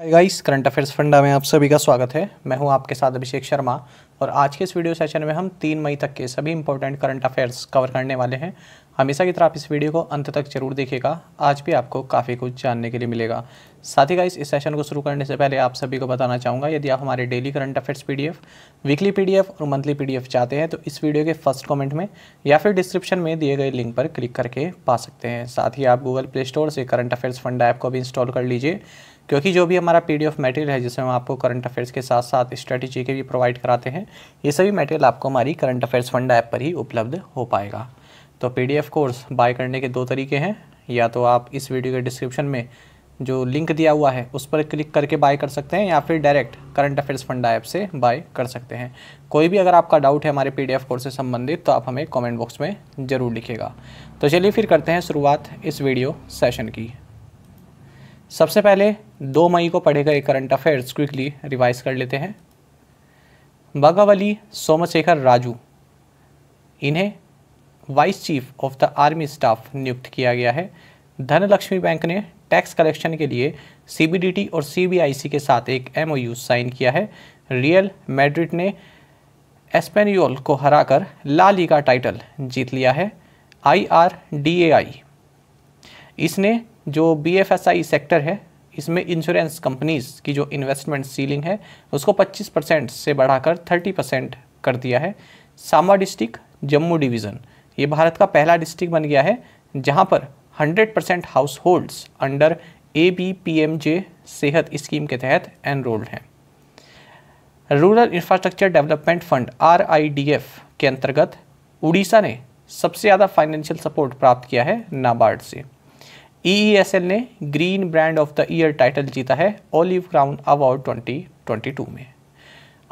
Hi guys current affairs funda में आप सभी का स्वागत है मैं हूं आपके साथ अभिषेक शर्मा और आज के इस वीडियो सेशन में हम तीन मई तक के सभी इंपॉर्टेंट करंट अफेयर्स कवर करने वाले हैं हमेशा की तरह आप इस वीडियो को अंत तक जरूर देखिएगा आज भी आपको काफ़ी कुछ जानने के लिए मिलेगा साथ ही गाइस इस सेशन को शुरू करने से पहले आप सभी को बताना चाहूँगा यदि आप हमारे daily current affairs P weekly P और मंथली पी चाहते हैं तो इस वीडियो के फर्स्ट कॉमेंट में या फिर डिस्क्रिप्शन में दिए गए लिंक पर क्लिक करके पा सकते हैं साथ ही आप गूगल प्ले स्टोर से करंट अफेयर्स फंड ऐप को भी इंस्टॉल कर लीजिए क्योंकि जो भी हमारा पी मटेरियल है जिसमें हम आपको करंट अफेयर्स के साथ साथ स्ट्रेटेजी के भी प्रोवाइड कराते हैं ये सभी मटेरियल आपको हमारी करंट अफेयर्स फंड ऐप पर ही उपलब्ध हो पाएगा तो पी कोर्स बाय करने के दो तरीके हैं या तो आप इस वीडियो के डिस्क्रिप्शन में जो लिंक दिया हुआ है उस पर क्लिक करके बाय कर सकते हैं या फिर direct current affairs fund app से बाय कर सकते हैं कोई भी अगर आपका डाउट है हमारे पीडीएफ कोर्स से संबंधित तो आप हमें कमेंट बॉक्स में ज़रूर लिखेगा तो चलिए फिर करते हैं शुरुआत इस वीडियो सेशन की सबसे पहले दो मई को पढ़े गए करंट अफेयर्स क्विकली रिवाइज कर लेते हैं बागावली सोमशेखर राजू इन्हें vice chief of the army staff नियुक्त किया गया है धनलक्ष्मी बैंक ने टैक्स कलेक्शन के लिए सीबीडीटी और सीबीआईसी के साथ एक एमओयू साइन किया है रियल मैड्रिड ने एस्पेनियोल को हराकर ला लीगा टाइटल जीत लिया है आईआरडीएआई इसने जो बी सेक्टर है इसमें इंश्योरेंस कंपनीज़ की जो इन्वेस्टमेंट सीलिंग है उसको 25 परसेंट से बढ़ाकर 30 परसेंट कर दिया है सांबा डिस्ट्रिक्ट जम्मू डिवीज़न ये भारत का पहला डिस्ट्रिक्ट बन गया है जहाँ पर 100 percent households under A B P M J Sehat scheme के तहत एनरोल्ड हैं rural infrastructure development fund R I D F के अंतर्गत उड़ीसा ने सबसे ज़्यादा फाइनेंशियल सपोर्ट प्राप्त किया है नाबार्ड से ई एस एल ने green brand of the year title जीता है ओलिव क्राउन अवार्ड 2022 में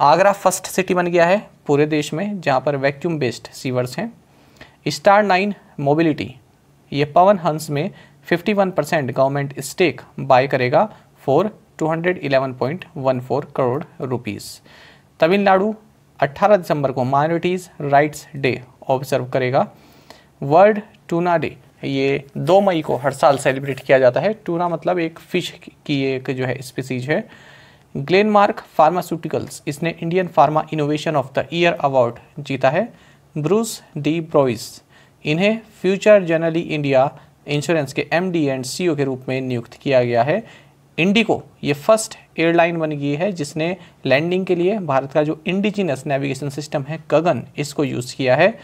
आगरा फर्स्ट सिटी बन गया है पूरे देश में जहाँ पर वैक्यूम बेस्ड सीवर्स हैं स्टार नाइन मोबिलिटी ये पवन हंस में 51 परसेंट गवर्नमेंट स्टेक बाय करेगा फॉर 211.14 करोड़ रुपीस तमिलनाडु 18 दिसंबर को माइनॉरिटीज़ राइट्स डे ऑब्जर्व करेगा वर्ल्ड टूना डे ये दो मई को हर साल सेलिब्रेट किया जाता है टूना मतलब एक फ़िश की एक जो है स्पीसीज है ग्लेनमार्क फार्मास्यूटिकल्स इसने Indian pharma innovation of the year award जीता है ब्रूस डी ब्रोइस इन्हें फ्यूचर जनरली इंडिया इंश्योरेंस के एम डी एंड सी के रूप में नियुक्त किया गया है इंडिको ये फर्स्ट एयरलाइन बन गई है जिसने लैंडिंग के लिए भारत का जो इंडिजिनस नेविगेशन सिस्टम है गगन इसको यूज़ किया है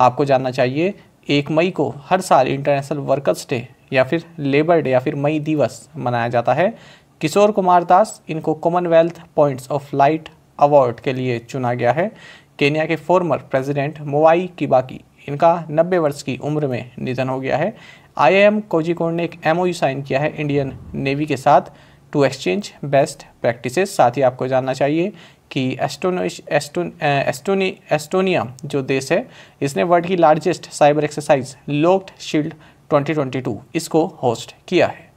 आपको जानना चाहिए एक मई को हर साल इंटरनेशनल वर्कर्स डे या फिर लेबर डे या फिर मई दिवस मनाया जाता है किशोर कुमार दास इनको Commonwealth points of light award के लिए चुना गया है केन्या के फॉर्मर प्रेसिडेंट मोवाई किबाकी इनका 90 वर्ष की उम्र में निधन हो गया है आईआईएम कोजिकोड ने एक एमओयू साइन किया है इंडियन नेवी के साथ टू एक्सचेंज बेस्ट प्रैक्टिसेस साथ ही आपको जानना चाहिए कि एस्टोनिश एस्टोन एस्टोनी एस्टोनिया जो देश है इसने वर्ल्ड की largest cyber exercise locked shield 2022 इसको होस्ट किया है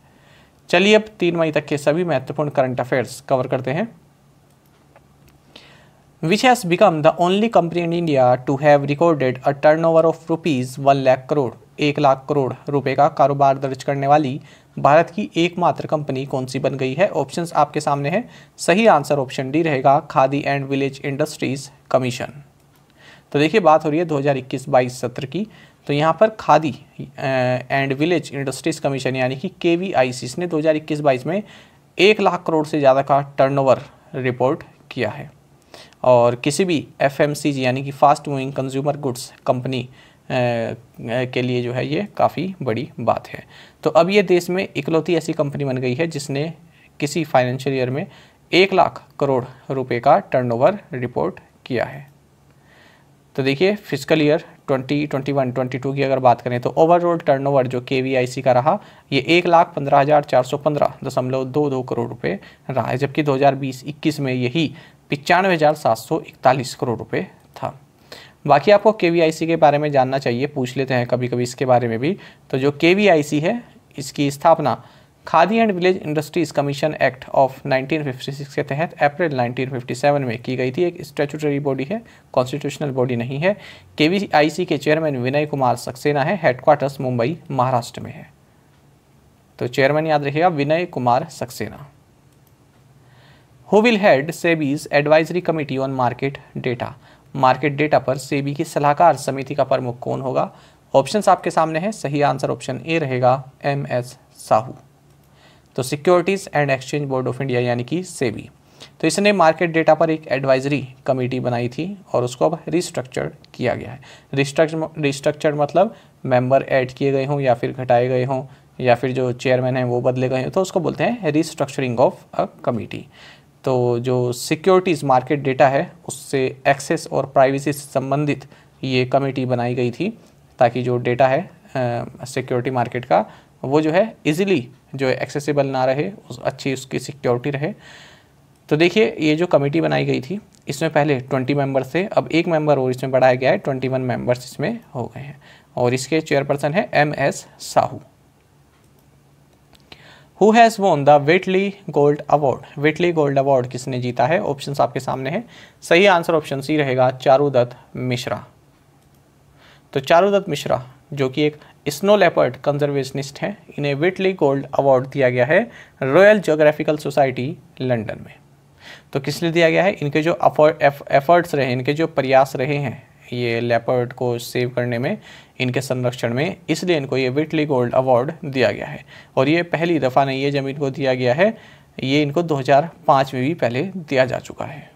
चलिए अब तीन मई तक के सभी महत्वपूर्ण करंट अफेयर्स कवर करते हैं which has become the only company in India to have recorded a turnover of rupees one lakh crore एक लाख करोड़ रुपए का कारोबार दर्ज करने वाली भारत की एकमात्र कंपनी कौन सी बन गई है ऑप्शंस आपके सामने हैं सही आंसर ऑप्शन डी रहेगा Khadi and village industries commission तो देखिए बात हो रही है 2021 बाईस सत्र की तो यहाँ पर Khadi and village industries commission यानी कि के वी आई ने 2021-22 में एक लाख करोड़ से ज़्यादा का टर्नओवर रिपोर्ट किया है और किसी भी एफ यानी कि fast moving consumer goods company के लिए जो है ये काफ़ी बड़ी बात है तो अब ये देश में इकलौती ऐसी कंपनी बन गई है जिसने किसी फाइनेंशियल ईयर में एक लाख करोड़ रुपए का टर्नओवर रिपोर्ट किया है तो देखिए फिजिकल ईयर 2021 22 की अगर बात करें तो ओवरऑल टर्नओवर जो के का रहा ये एक लाख पंद्रह हज़ार चार सौ पंद्रह दशमलव दो दो करोड़ रुपए रहा है जबकि 2020-21 में यही पचानवे हज़ार सात सौ इकतालीस करोड़ रुपए बाकी आपको के के बारे में जानना चाहिए पूछ लेते हैं कभी कभी इसके बारे में भी तो जो के है इसकी स्थापना Khadi and village industries commission act of 1956 के तहत अप्रैल 1957 में की गई थी एक स्टैचूटरी बॉडी है कॉन्स्टिट्यूशनल बॉडी नहीं है के के चेयरमैन विनय कुमार सक्सेना है हेडक्वार्टर्स मुंबई महाराष्ट्र में है तो चेयरमैन याद रखिएगा Vinay Kumar Saxena who will head SEBI's advisory committee on market data market data पर सेबी की सलाहकार समिति का प्रमुख कौन होगा ऑप्शन आपके सामने हैं सही आंसर ऑप्शन ए रहेगा एम एस साहू तो securities and exchange board of India यानी कि सेबी तो इसने मार्केट डेटा पर एक एडवाइजरी कमेटी बनाई थी और उसको अब रिस्ट्रक्चर्ड किया गया है रिस्ट्रक्चर रिस्ट्रक्चर्ड मतलब मेंबर ऐड किए गए हों या फिर घटाए गए हों या फिर जो चेयरमैन हैं वो बदले गए हों तो उसको बोलते हैं रिस्ट्रक्चरिंग ऑफ अ कमेटी तो जो सिक्योरिटीज़ मार्केट डेटा है उससे एक्सेस और प्राइवेसी से संबंधित ये कमेटी बनाई गई थी ताकि जो डेटा है सिक्योरिटी मार्केट का वो जो है इजीली जो एक्सेसिबल ना रहे उस अच्छी उसकी सिक्योरिटी रहे तो देखिए ये जो कमेटी बनाई गई थी इसमें पहले ट्वेंटी मेंबर्स थे अब एक मेंबर और इसमें बढ़ाया गया है ट्वेंटी वन मेंबर्स इसमें हो गए हैं और इसके चेयरपर्सन है M S Sahu who has won the Whitley gold award Whitley gold award किसने जीता है ऑप्शन आपके सामने है सही आंसर ऑप्शन सी रहेगा दत्त मिश्रा तो चारूदत्त मिश्रा जो कि एक स्नो लेपर्ड कंजर्वेशनिस्ट हैं इन्हें वेटली गोल्ड अवार्ड दिया गया है रॉयल जोग्राफिकल सोसाइटी लंडन में तो किस लिए दिया गया है इनके जो एफर्ट्स रहे इनके जो प्रयास रहे हैं ये लेपर्ड को सेव करने में इनके संरक्षण में इसलिए इनको ये विटली गोल्ड अवार्ड दिया गया है और ये पहली दफ़ा नहीं ये जब इनको दिया गया है ये इनको 2005 में भी पहले दिया जा चुका है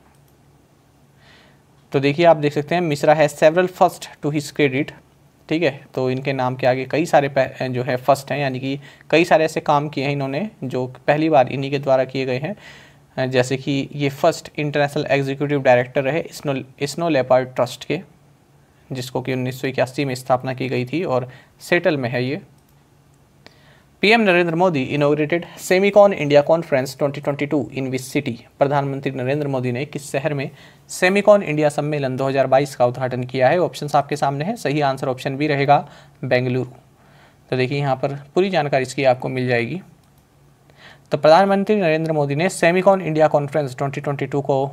तो देखिए आप देख सकते हैं मिश्रा है several first to his credit ठीक है तो इनके नाम के आगे कई सारे जो है फर्स्ट हैं यानी कि कई सारे ऐसे काम किए हैं इन्होंने जो पहली बार इन्हीं के द्वारा किए गए हैं जैसे कि ये फर्स्ट इंटरनेशनल एग्जीक्यूटिव डायरेक्टर रहे स्नो स्नो लेपार्ड ट्रस्ट के जिसको कि उन्नीस में स्थापना की गई थी और सेटल में है ये PM Narendra Modi inaugurated Semicon India conference 2022 in विस सिटी प्रधानमंत्री नरेंद्र मोदी ने किस शहर में सेमीकॉन इंडिया सम्मेलन 2022 का उद्घाटन किया है ऑप्शन आपके सामने है सही आंसर ऑप्शन बी रहेगा बेंगलुरु तो देखिए यहाँ पर पूरी जानकारी इसकी आपको मिल जाएगी तो प्रधानमंत्री नरेंद्र मोदी ने सेमिकॉन इंडिया कॉन्फ्रेंस ट्वेंटी को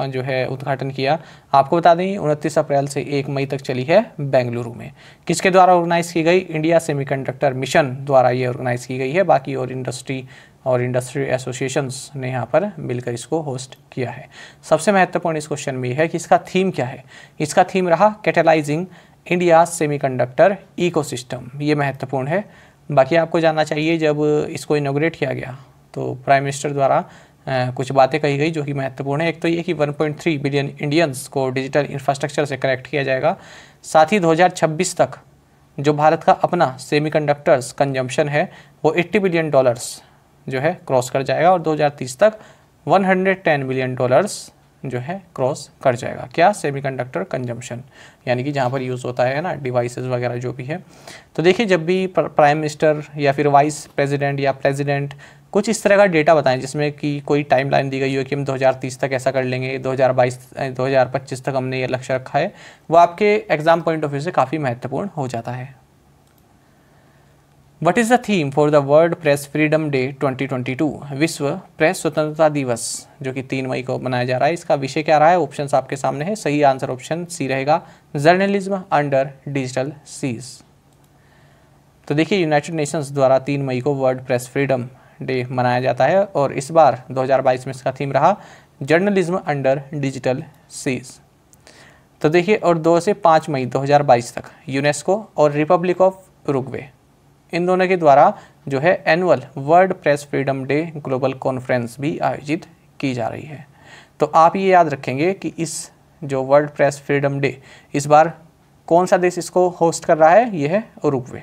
जो है उद्घाटन किया आपको बता दें उनतीस अप्रैल से एक मई तक चली है बेंगलुरु में किसके द्वारा ऑर्गेनाइज की गई इंडिया सेमीकंडक्टर मिशन द्वारा ये ऑर्गेनाइज की गई है बाकी और इंडस्ट्री और इंडस्ट्री एसोसिएशंस ने यहाँ पर मिलकर इसको होस्ट किया है सबसे महत्वपूर्ण इस क्वेश्चन में यह है कि इसका थीम क्या है इसका थीम रहा कैटेलाइजिंग इंडिया सेमीकंडक्टर इकोसिस्टम ये महत्वपूर्ण है बाकी आपको जानना चाहिए जब इसको इनोग्रेट किया गया तो प्राइम मिनिस्टर द्वारा कुछ बातें कही गई जो कि महत्वपूर्ण है एक तो ये कि 1.3 बिलियन इंडियंस को डिजिटल इंफ्रास्ट्रक्चर से कनेक्ट किया जाएगा साथ ही 2026 तक जो भारत का अपना सेमीकंडक्टर्स कंजम्पशन है वो 80 बिलियन डॉलर्स जो है क्रॉस कर जाएगा और 2030 तक 110 बिलियन डॉलर्स जो है क्रॉस कर जाएगा क्या सेमीकंडक्टर कंजम्पशन यानी कि जहाँ पर यूज़ होता है ना डिवाइसेस वगैरह जो भी है तो देखिए जब भी प्राइम मिनिस्टर या फिर वाइस प्रेसिडेंट या प्रेसिडेंट कुछ इस तरह का डेटा बताएं जिसमें कि कोई टाइम लाइन दी गई हो कि हम 2030 तक ऐसा कर लेंगे 2022 2025 तक हमने ये लक्ष्य रखा है वो आपके एग्ज़ाम पॉइंट ऑफ व्यू से काफ़ी महत्वपूर्ण हो जाता है what is the theme for the world press freedom day 2022 विश्व प्रेस स्वतंत्रता दिवस जो कि तीन मई को मनाया जा रहा है इसका विषय क्या रहा है ऑप्शन आपके सामने है सही आंसर ऑप्शन सी रहेगा जर्नलिज्म अंडर डिजिटल सीज़ तो देखिए यूनाइटेड नेशंस द्वारा तीन मई को वर्ल्ड प्रेस फ्रीडम डे मनाया जाता है और इस बार 2022 में इसका थीम रहा जर्नलिज्म अंडर डिजिटल सीज तो देखिए और 2 से 5 मई 2022 तक यूनेस्को और रिपब्लिक ऑफ रुगवे इन दोनों के द्वारा जो है annual world press freedom day global conference भी आयोजित की जा रही है तो आप ये याद रखेंगे कि इस जो वर्ल्ड प्रेस फ्रीडम डे इस बार कौन सा देश इसको होस्ट कर रहा है यह है उरुग्वे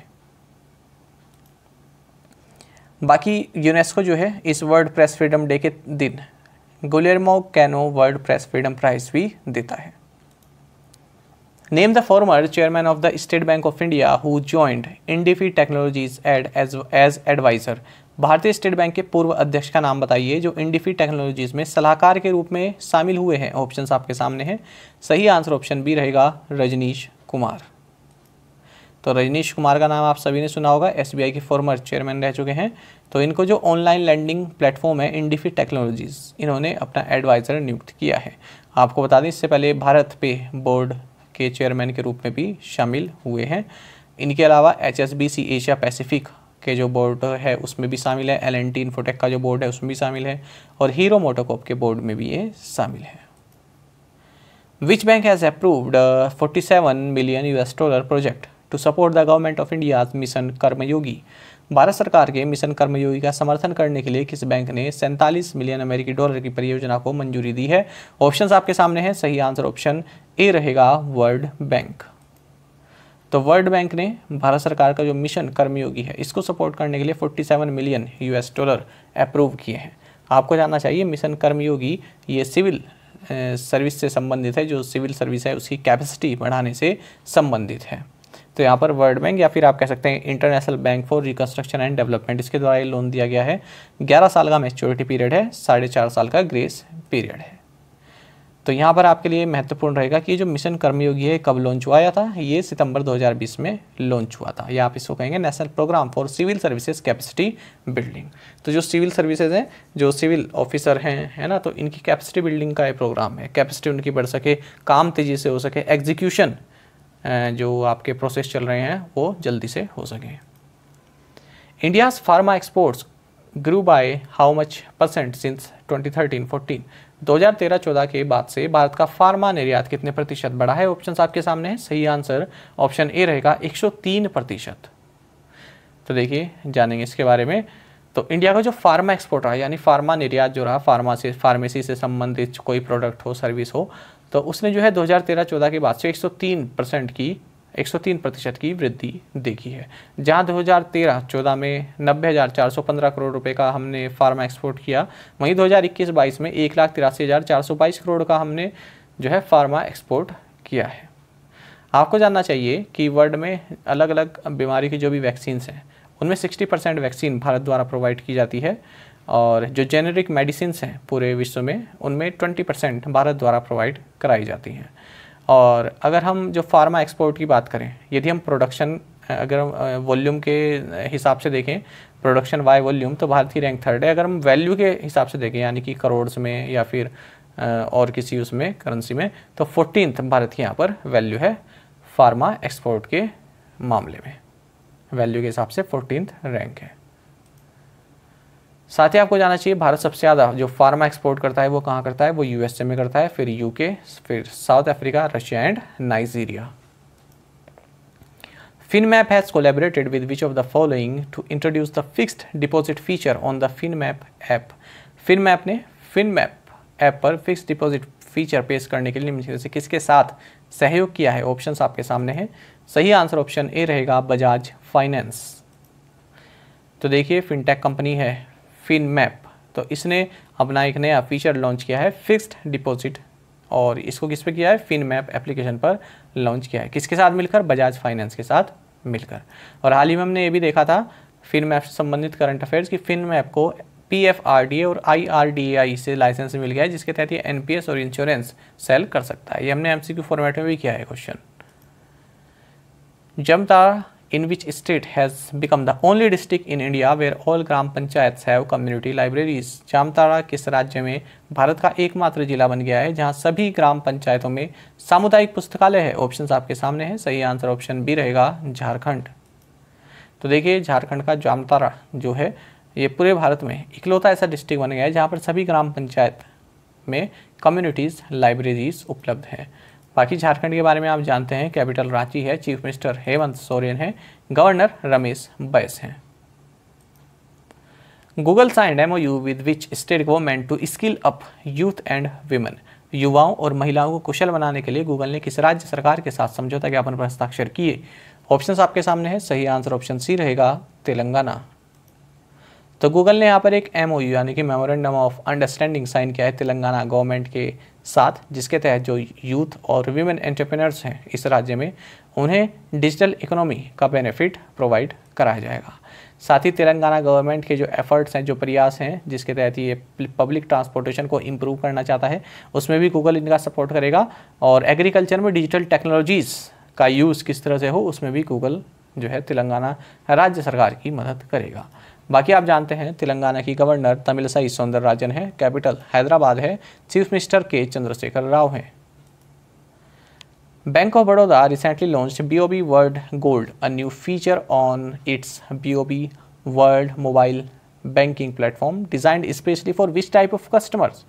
बाकी यूनेस्को जो है इस वर्ल्ड प्रेस फ्रीडम डे के दिन Guillermo Cano world press freedom prize भी देता है name the former chairman of the State Bank of India who joined Indifi Technologies ad as as adviser भारतीय स्टेट बैंक के पूर्व अध्यक्ष का नाम बताइए जो इंडिफी टेक्नोलॉजीज में सलाहकार के रूप में शामिल हुए हैं ऑप्शन आपके सामने हैं सही आंसर ऑप्शन बी रहेगा रजनीश कुमार तो रजनीश कुमार का नाम आप सभी ने सुना होगा एसबीआई के फॉर्मर चेयरमैन रह चुके हैं तो इनको जो ऑनलाइन लैंडिंग प्लेटफॉर्म है इंडिफी टेक्नोलॉजीज़ इन्होंने अपना एडवाइज़र नियुक्त किया है आपको बता दें इससे पहले भारत पे बोर्ड के चेयरमैन के रूप में भी शामिल हुए हैं इनके अलावा एच एशिया पैसिफिक के जो बोर्ड है उसमें भी शामिल है एल एन टी इन्फोटेक का जो बोर्ड है उसमें भी शामिल है और हीरो मोटोकॉप के बोर्ड में भी ये शामिल है which bank has approved 47 million US dollar project to support the government of India mission Karmayogi Bharat सरकार के मिशन कर्मयोगी का समर्थन करने के लिए किस बैंक ने सैंतालीस मिलियन अमेरिकी डॉलर की परियोजना को मंजूरी दी है ऑप्शन आपके सामने हैं सही आंसर ऑप्शन ए रहेगा वर्ल्ड बैंक तो वर्ल्ड बैंक ने भारत सरकार का जो मिशन कर्मयोगी है इसको सपोर्ट करने के लिए 47 मिलियन यूएस डॉलर अप्रूव किए हैं आपको जानना चाहिए मिशन कर्मयोगी ये सिविल सर्विस से संबंधित है जो सिविल सर्विस है उसकी कैपेसिटी बढ़ाने से संबंधित है तो यहाँ पर वर्ल्ड बैंक या फिर आप कह सकते हैं International Bank for Reconstruction and Development इसके द्वारा ये लोन दिया गया है ग्यारह साल का मेच्योरिटी पीरियड है साढ़े चार साल का ग्रेस पीरियड है तो यहाँ पर आपके लिए महत्वपूर्ण रहेगा कि जो मिशन कर्मयोगी है कब लॉन्च हुआ था ये सितंबर 2020 में लॉन्च हुआ था या आप इसको कहेंगे National Programme for Civil Services Capacity Building तो जो सिविल सर्विसेज हैं जो सिविल ऑफिसर हैं है ना तो इनकी कैपेसिटी बिल्डिंग का ये प्रोग्राम है कैपेसिटी उनकी बढ़ सके काम तेज़ी से हो सके एग्जीक्यूशन जो आपके प्रोसेस चल रहे हैं वो जल्दी से हो सकें India's pharma exports grew by how much percent since 2013-14? 2013-14 के बाद से भारत का फार्मा निर्यात कितने प्रतिशत बढ़ा है ऑप्शन आपके सामने है सही आंसर ऑप्शन ए रहेगा 103 प्रतिशत तो देखिए जानेंगे इसके बारे में तो इंडिया का जो फार्मा एक्सपोर्ट रहा यानी फार्मा निर्यात जो रहा फार्मा से फार्मेसी से संबंधित कोई प्रोडक्ट हो सर्विस हो तो उसने जो है 2013-14 के बाद से 103 परसेंट की 103 प्रतिशत की वृद्धि देखी है जहां 2013-14 में 90,415 करोड़ रुपए का हमने फार्मा एक्सपोर्ट किया वहीं 2021-22 में एक लाख तिरासी हज़ार चार सौ बाईस करोड़ का हमने जो है फार्मा एक्सपोर्ट किया है आपको जानना चाहिए कि वर्ल्ड में अलग अलग बीमारी की जो भी वैक्सीन्स हैं उनमें 60 परसेंट वैक्सीन भारत द्वारा प्रोवाइड की जाती है और जो जेनेरिक मेडिसिन हैं पूरे विश्व में उनमें 20 परसेंट भारत द्वारा प्रोवाइड कराई जाती हैं और अगर हम जो फार्मा एक्सपोर्ट की बात करें यदि हम प्रोडक्शन अगर हम वॉल्यूम के हिसाब से देखें प्रोडक्शन बाय वॉल्यूम तो भारत की रैंक थर्ड है अगर हम वैल्यू के हिसाब से देखें यानी कि करोड़्स में या फिर और किसी उसमें करेंसी में तो फोर्टीन भारत की यहाँ पर वैल्यू है फार्मा एक्सपोर्ट के मामले में वैल्यू के हिसाब से फोर्टीन रैंक है साथ ही आपको जाना चाहिए भारत सबसे ज़्यादा जो फार्मा एक्सपोर्ट करता है वो कहाँ करता है वो यूएसए में करता है फिर यूके फिर South Africa Russia and Nigeria FinMap has collaborated of which of the following to introduce the fixed deposit feature on the FinMap app? FinMap ने FinMap ऐप पर फिक्स डिपॉजिट फीचर पेश करने के लिए से किसके साथ सहयोग किया है ऑप्शन आपके सामने हैं सही आंसर ऑप्शन ए रहेगा बजाज फाइनेंस तो देखिए फिनटेक कंपनी है फिन मैप तो इसने अपना एक नया फीचर लॉन्च किया है फिक्स्ड डिपॉजिट और इसको किस पे किया है फिन मैप एप्लीकेशन पर लॉन्च किया है किसके साथ मिलकर बजाज फाइनेंस के साथ मिलकर और हाल ही में हमने ये भी देखा था फिन मैप से संबंधित करंट अफेयर्स की फिन मैप को P F R D A और आई आर डी आई से लाइसेंस मिल गया है जिसके तहत ये एन पी एस और इंश्योरेंस सेल कर सकता है ये हमने एम सी क्यू फॉर्मेट में भी किया है क्वेश्चन जमता in which state has become the only district in India where all gram panchayat have community libraries Jamtara किस राज्य में भारत का एकमात्र जिला बन गया है जहाँ सभी ग्राम पंचायतों में सामुदायिक पुस्तकालय है ऑप्शन आपके सामने हैं सही आंसर ऑप्शन बी रहेगा झारखंड तो देखिए झारखंड का जामताड़ा जो है ये पूरे भारत में इकलौता ऐसा डिस्ट्रिक्ट बन गया है जहाँ पर सभी ग्राम पंचायत में कम्युनिटीज़ लाइब्रेरीज उपलब्ध हैं बाकी झारखंड के बारे में आप जानते हैं कैपिटल रांची है चीफ मिनिस्टर हेमंत सोरेन है गवर्नर रमेश बैस हैं Google signed M O U with which state government to skill up youth and women युवाओं और महिलाओं को कुशल बनाने के लिए गूगल ने किस राज्य सरकार के साथ समझौता ज्ञापन पर हस्ताक्षर किए ऑप्शंस आपके सामने हैं सही आंसर ऑप्शन सी रहेगा तेलंगाना तो गूगल ने यहाँ पर एक एम यानी कि मेमोरेंडम ऑफ अंडरस्टैंडिंग साइन किया है तेलंगाना गवर्नमेंट के साथ जिसके तहत जो यूथ और वीमेन एंटरप्रेनर्स हैं इस राज्य में उन्हें डिजिटल इकोनॉमी का बेनिफिट प्रोवाइड कराया जाएगा साथ ही तेलंगाना गवर्नमेंट के जो एफर्ट्स हैं जो प्रयास हैं जिसके तहत ये पब्लिक ट्रांसपोर्टेशन को इम्प्रूव करना चाहता है उसमें भी गूगल इनका सपोर्ट करेगा और एग्रीकल्चर में डिजिटल टेक्नोलॉजीज़ का यूज़ किस तरह से हो उसमें भी गूगल जो है तेलंगाना राज्य सरकार की मदद करेगा बाकी आप जानते हैं तेलंगाना की गवर्नर तमिलसाई सौंदर राजन है कैपिटल हैदराबाद है चीफ मिनिस्टर के चंद्रशेखर राव हैं Bank of Baroda recently launch BOB world gold a new feature on its B O B world mobile banking platform designed specially for which type of customers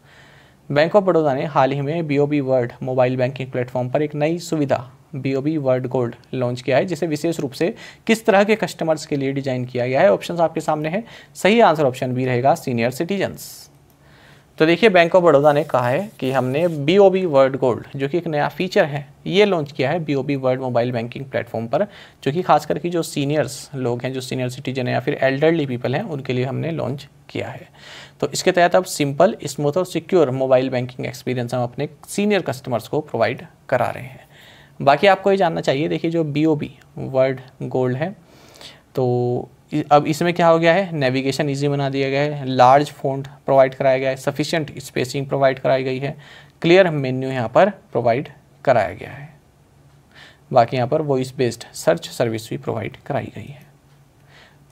bank of Baroda ने हाल ही में B BOB world mobile banking platform पर एक नई सुविधा B word code launch किया है जिसे विशेष रूप से किस तरह के कस्टमर्स के लिए डिजाइन किया गया है ऑप्शन आपके सामने है सही आंसर ऑप्शन बी रहेगा सीनियर सिटीजन्स तो देखिए बैंक ऑफ बड़ौदा ने कहा है कि हमने B O B word gold जो कि एक नया फीचर है ये लॉन्च किया है B O B world mobile banking platform पर जो कि खास करके जो सीनियर्स लोग हैं जो सीनियर सिटीजन हैं या फिर एल्डरली पीपल हैं उनके लिए हमने लॉन्च किया है तो इसके तहत अब सिंपल स्मूथ और सिक्योर मोबाइल बैंकिंग एक्सपीरियंस हम अपने सीनियर कस्टमर्स को प्रोवाइड करा रहे हैं बाकी आपको ये जानना चाहिए देखिए जो B O B world gold है तो अब इसमें क्या हो गया है नेविगेशन इजी बना दिया गया है लार्ज फोन प्रोवाइड कराया गया है सफिशियंट स्पेसिंग प्रोवाइड कराई गई है क्लियर मेन्यू यहाँ पर प्रोवाइड कराया गया है बाकी यहाँ पर वॉइस बेस्ड सर्च सर्विस भी प्रोवाइड कराई गई है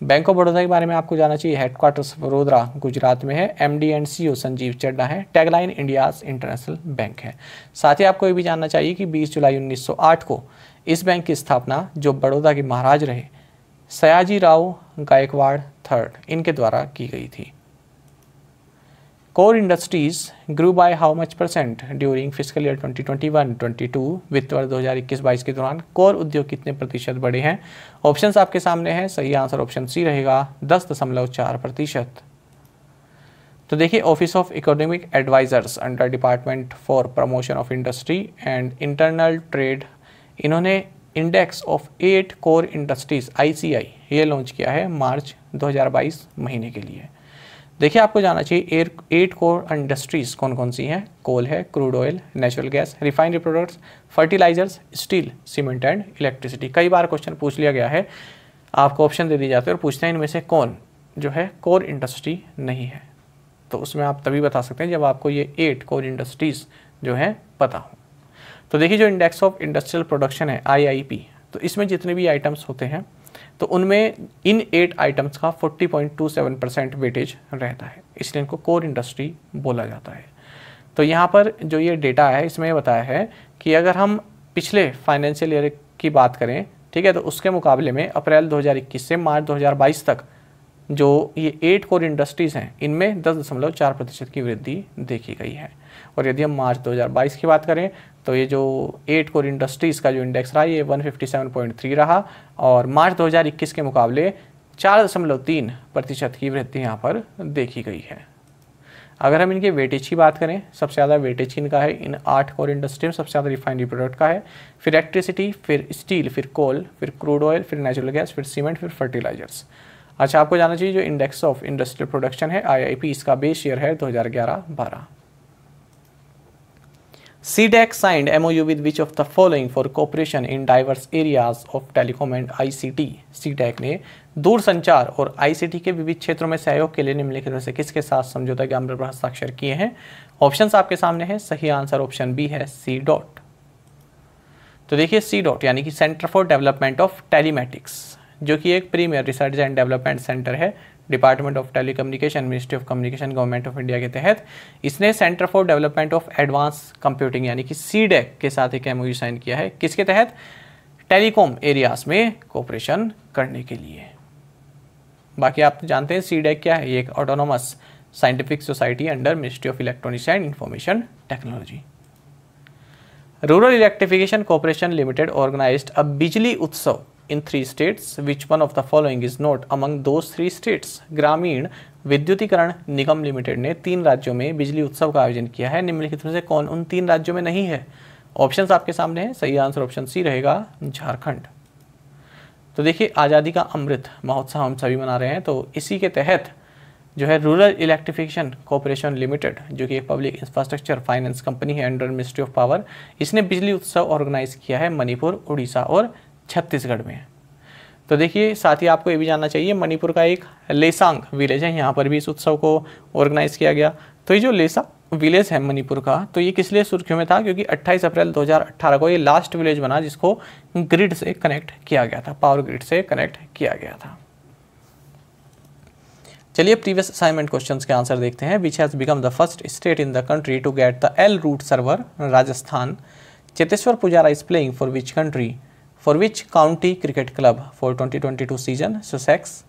बैंक ऑफ बड़ौदा के बारे में आपको जाना चाहिए हेडक्वार्टर्स वडोदरा गुजरात में है MD and CEO Sanjiv Chadha है टैगलाइन इंडियाज इंटरनेशनल बैंक है साथ ही आपको ये भी जानना चाहिए कि 20 जुलाई 1908 को इस बैंक की स्थापना जो बड़ौदा के महाराज रहे सयाजी राव गायकवाड़ थर्ड इनके द्वारा की गई थी Core industries grew by how much percent during fiscal year 2021-22 वित्त वर्ष 2021-22 के दौरान कोर उद्योग कितने प्रतिशत बढ़े हैं ऑप्शंस आपके सामने हैं सही आंसर ऑप्शन सी रहेगा दस दशमलव चार प्रतिशत तो देखिए office of economic advisers under department for promotion of industry and internal trade इन्होंने index of eight core industries आई ये लॉन्च किया है मार्च 2022 महीने के लिए देखिए आपको जाना चाहिए एयर एट कोर इंडस्ट्रीज़ कौन कौन सी हैं कोल है crude oil natural gas refinery products fertilisers steel cement and electricity कई बार क्वेश्चन पूछ लिया गया है आपको ऑप्शन दे दिए जाते हैं और पूछते हैं इनमें से कौन जो है कोर इंडस्ट्री नहीं है तो उसमें आप तभी बता सकते हैं जब आपको ये एट कोर इंडस्ट्रीज़ जो है पता हो तो देखिए जो इंडेक्स ऑफ इंडस्ट्रियल प्रोडक्शन है आई तो इसमें जितने भी आइटम्स होते हैं तो उनमें इन एट आइटम्स का 40.27 परसेंट वेटेज रहता है इसलिए इनको कोर इंडस्ट्री बोला जाता है तो यहाँ पर जो ये डेटा है इसमें बताया है कि अगर हम पिछले फाइनेंशियल ईयर की बात करें ठीक है तो उसके मुकाबले में अप्रैल 2021 से मार्च 2022 तक जो ये एट कोर इंडस्ट्रीज़ हैं इनमें दस दशमलव चार प्रतिशत की वृद्धि देखी गई है और यदि हम मार्च 2022 की बात करें तो ये जो एट कोर इंडस्ट्रीज़ का जो इंडेक्स रहा ये 157.3 रहा और मार्च 2021 के मुकाबले चार दशमलव तीन प्रतिशत की वृद्धि यहाँ पर देखी गई है अगर हम इनके वेटेज की बात करें सबसे ज़्यादा वेटेज इनका है इन आठ कोर इंडस्ट्री में सबसे ज़्यादा रिफाइनरी प्रोडक्ट का है फिर इलेक्ट्रिसिटी फिर स्टील फिर कोल फिर क्रूड ऑयल फिर नेचुरल गैस फिर सीमेंट फिर फर्टिलाइजर्स अच्छा आपको जाना चाहिए जो इंडेक्स ऑफ इंडस्ट्रियल प्रोडक्शन है आईआईपी इसका बेस ईयर है 2011-12 CDEC signed MOU with which of the following for cooperation in diverse areas of telecom and ICT? CDEC ने दूरसंचार और आईसीटी के विविध क्षेत्रों में सहयोग के लिए निम्नलिखित में से किसके साथ समझौता ज्ञान पर हस्ताक्षर किए हैं ऑप्शंस आपके सामने हैं सही आंसर ऑप्शन बी है सी डॉट तो देखिए सी डॉट यानी कि centre for development of telematics जो कि एक premier research and development centre है department of telecommunication ministry of communication government of India के तहत इसने centre for development of advance computing यानी कि सी e के साथ एक एम साइन किया है किसके तहत टेलीकॉम एरियाज में कॉपरेशन करने के लिए बाकी आप तो जानते हैं सी e क्या है ये एक autonomous scientific society under ministry of electronics and information technology rural electrification corporation limited organised a Bijli Utsav in three states which one of the following is not among those three states ग्रामीण विद्युतीकरण निगम limited ने तीन राज्यों में बिजली उत्सव का आयोजन किया है निम्नलिखित में से कौन उन तीन राज्यों में नहीं है ऑप्शंस आपके सामने हैं सही आंसर ऑप्शन सी रहेगा झारखंड तो देखिए आज़ादी का अमृत महोत्सव हम सभी मना रहे हैं तो इसी के तहत जो है रूरल इलेक्ट्रिफिकेशन कॉरपोरेशन लिमिटेड जो कि एक पब्लिक इंफ्रास्ट्रक्चर फाइनेंस कंपनी है अंडर मिनिस्ट्री ऑफ पावर इसने बिजली उत्सव ऑर्गेनाइज किया है मणिपुर उड़ीसा और छत्तीसगढ़ में है तो देखिए साथ ही आपको ये भी जानना चाहिए मणिपुर का एक लेसांग विलेज है यहाँ पर भी इस उत्सव को ऑर्गेनाइज किया गया तो ये जो लेसा विलेज है मणिपुर का तो ये किस लिए सुर्खियों में था क्योंकि 28 अप्रैल 2018 को ये लास्ट विलेज बना जिसको ग्रिड से कनेक्ट किया गया था पावर ग्रिड से कनेक्ट किया गया था चलिए प्रीवियस असाइनमेंट क्वेश्चन के आंसर देखते हैं which has become the first state in the country to get the L root server Rajasthan Cheteshwar Pujara is playing for which country For which county cricket club for 2022 season Sussex?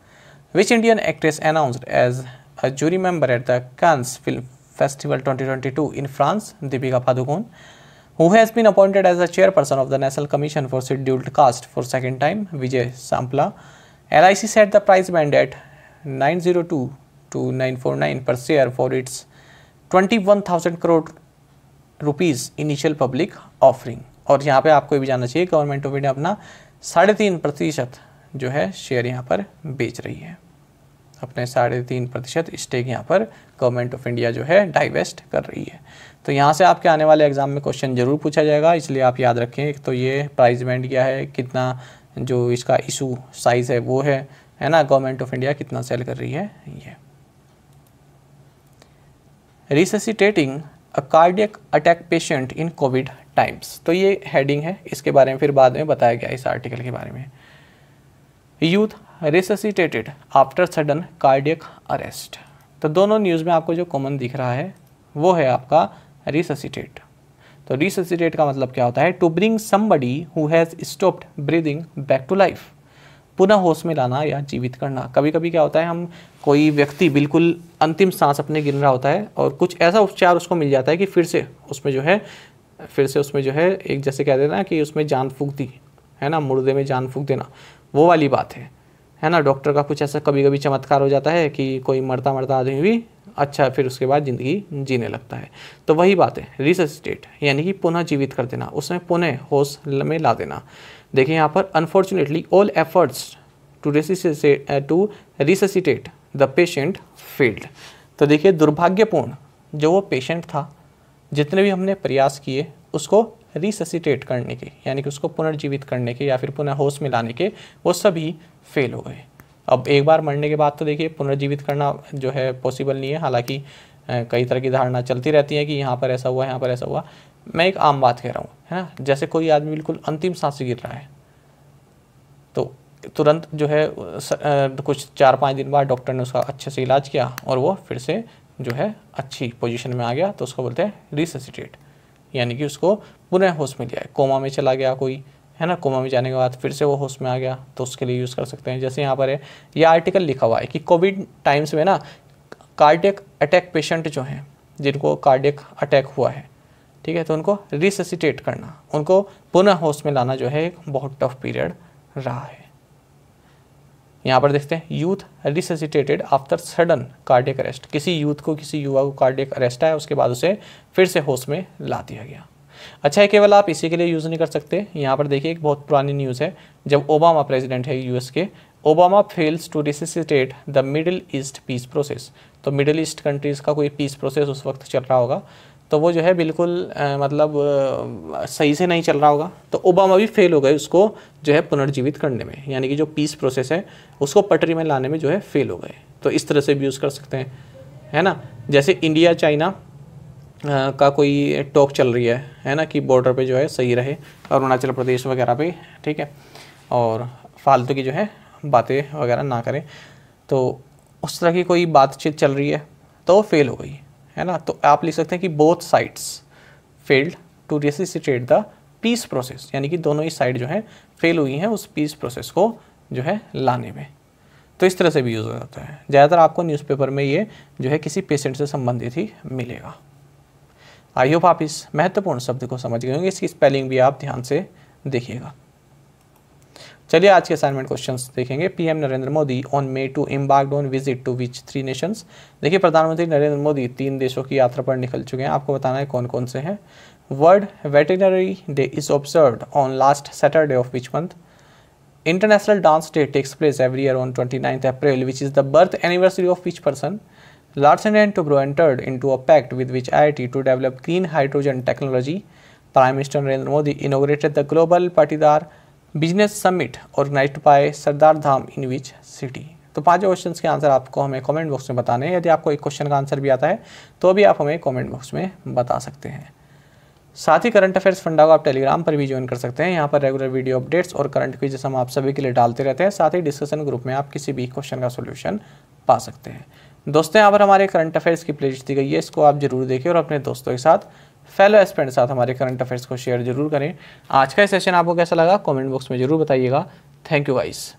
Which Indian actress announced as a jury member at the Cannes Film Festival 2022 in France, Deepika Padukone, who has been appointed as the chairperson of the National Commission for Scheduled Caste for second time, Vijay Sampla. LIC set the price band at 902 to 949 per share for its 21,000 crore rupees initial public offering. और यहाँ पे आपको भी जानना चाहिए government of India अपना साढ़े तीन प्रतिशत जो है शेयर यहाँ पर बेच रही है अपने साढ़े तीन प्रतिशत स्टेक यहाँ पर गवर्नमेंट ऑफ इंडिया जो है डाइवेस्ट कर रही है तो यहाँ से आपके आने वाले एग्जाम में क्वेश्चन जरूर पूछा जाएगा इसलिए आप याद रखें एक तो ये प्राइस बैंड क्या है कितना जो इसका इशू साइज़ है वो है है ना गवर्नमेंट ऑफ इंडिया कितना सेल कर रही है ये resuscitating a cardiac attack patient in COVID times तो ये हेडिंग है इसके बारे में फिर बाद में बताया गया इस आर्टिकल के बारे में youth resuscitated after sudden cardiac arrest तो दोनों न्यूज़ में आपको जो कॉमन दिख रहा है वो है आपका रिससीटेट तो रिससीटेट का मतलब क्या होता है to bring somebody who has stopped breathing back to life पुनः होश में लाना या जीवित करना कभी कभी क्या होता है हम कोई व्यक्ति बिल्कुल अंतिम सांस अपने गिन रहा होता है और कुछ ऐसा उपचार उसको मिल जाता है कि फिर से उसमें जो है फिर से उसमें जो है एक जैसे कह देना ना कि उसमें जान फूक दी है ना मुर्दे में जान फूक देना वो वाली बात है है ना डॉक्टर का कुछ ऐसा कभी कभी चमत्कार हो जाता है कि कोई मरता मरता आदमी भी अच्छा फिर उसके बाद ज़िंदगी जीने लगता है तो वही बात है स्टेट यानी कि पुनः जीवित कर देना उसमें पुनः होश में ला देना देखिए यहाँ पर unfortunately all efforts to to resuscitate the patient failed तो देखिए दुर्भाग्यपूर्ण जो वो पेशेंट था जितने भी हमने प्रयास किए उसको रिससिटेट करने के यानी कि उसको पुनर्जीवित करने के या फिर पुनः होश में लाने के वो सभी फेल हो गए अब एक बार मरने के बाद तो देखिए पुनर्जीवित करना जो है पॉसिबल नहीं है हालांकि कई तरह की धारणा चलती रहती है कि यहाँ पर ऐसा हुआ यहाँ पर ऐसा हुआ मैं एक आम बात कह रहा हूँ है ना जैसे कोई आदमी बिल्कुल अंतिम सांस से गिर रहा है तो तुरंत जो है कुछ चार पाँच दिन बाद डॉक्टर ने उसका अच्छे से इलाज किया और वो फिर से जो है अच्छी पोजीशन में आ गया तो उसको बोलते हैं रिससिटेट यानी कि उसको पुनः होश में लिया है कोमा में चला गया कोई है ना कोमा में जाने के बाद फिर से वो होश में आ गया तो उसके लिए यूज़ कर सकते हैं जैसे यहाँ पर है ये आर्टिकल लिखा हुआ है कि कोविड टाइम्स में ना कार्डियक अटैक पेशेंट जो हैं जिनको कार्डियक अटैक हुआ है ठीक है तो उनको रिससिटेट करना उनको पुनः होश में लाना जो है एक बहुत टफ पीरियड रहा है यहाँ पर देखते हैं youth resuscitated after sudden cardiac arrest किसी यूथ को किसी युवा को कार्डियक अरेस्ट आया उसके बाद उसे फिर से होश में ला दिया गया अच्छा है केवल आप इसी के लिए यूज़ नहीं कर सकते यहाँ पर देखिए एक बहुत पुरानी न्यूज़ है जब ओबामा प्रेसिडेंट है यूएस के Obama fails to resuscitate the Middle East peace process तो मिडिल ईस्ट कंट्रीज़ का कोई पीस प्रोसेस उस वक्त चल रहा होगा तो वो जो है बिल्कुल आ, मतलब आ, सही से नहीं चल रहा होगा तो ओबामा भी फेल हो गए उसको जो है पुनर्जीवित करने में यानी कि जो पीस प्रोसेस है उसको पटरी में लाने में जो है फेल हो गए तो इस तरह से भी यूज़ कर सकते हैं है ना जैसे इंडिया चाइना का कोई टॉक चल रही है है ना कि बॉर्डर पे जो है सही रहे अरुणाचल प्रदेश वगैरह पे ठीक है और फालतू की जो है बातें वगैरह ना करें तो उस तरह की कोई बातचीत चल रही है तो फेल हो गई है ना तो आप लिख सकते हैं कि both sides failed to resuscitate the peace process यानी कि दोनों ही साइड जो है फेल हुई हैं उस पीस प्रोसेस को जो है लाने में तो इस तरह से भी यूज़ हो जाता है ज़्यादातर आपको न्यूज़पेपर में ये जो है किसी पेशेंट से संबंधित ही मिलेगा आई होप आप इस महत्वपूर्ण शब्द को समझ गए होंगे इसकी स्पेलिंग भी आप ध्यान से देखिएगा चलिए आज के असाइनमेंट क्वेश्चन देखेंगे PM Narendra Modi on May two embark on visit to which three nations देखिए प्रधानमंत्री नरेंद्र मोदी तीन देशों की यात्रा पर निकल चुके हैं आपको बताना है कौन कौन से हैं world veterinary day is observe on last Saturday of which month international dance day takes place every year on twenty ninth April which is the birth anniversary of which person to and entered into a pact with I T to develop green hydrogen technology prime minister Narendra Modi inaugurated the global Patidar business summit organise by Sardar Dham in which city तो पांचों questions के answer आपको हमें comment box में बताने हैं यदि आपको एक क्वेश्चन का आंसर भी आता है तो भी आप हमें कमेंट बॉक्स में बता सकते हैं साथ ही करंट अफेयर्स फंडा को आप टेलीग्राम पर भी ज्वाइन कर सकते हैं यहाँ पर रेगुलर वीडियो अपडेट्स और करंट क्वीज हम आप सभी के लिए डालते रहते हैं साथ ही डिस्कशन ग्रुप में आप किसी भी क्वेश्चन का सोल्यूशन पा सकते हैं दोस्तों यहाँ पर हमारे करंट अफेयर्स की प्लेलिस्ट दी गई है इसको आप जरूर देखें और अपने दोस्तों के साथ फेलो एस्पेंट साथ हमारे करंट अफेयर्स को शेयर जरूर करें आज का सेशन आपको कैसा लगा कमेंट बॉक्स में जरूर बताइएगा थैंक यू वाइज़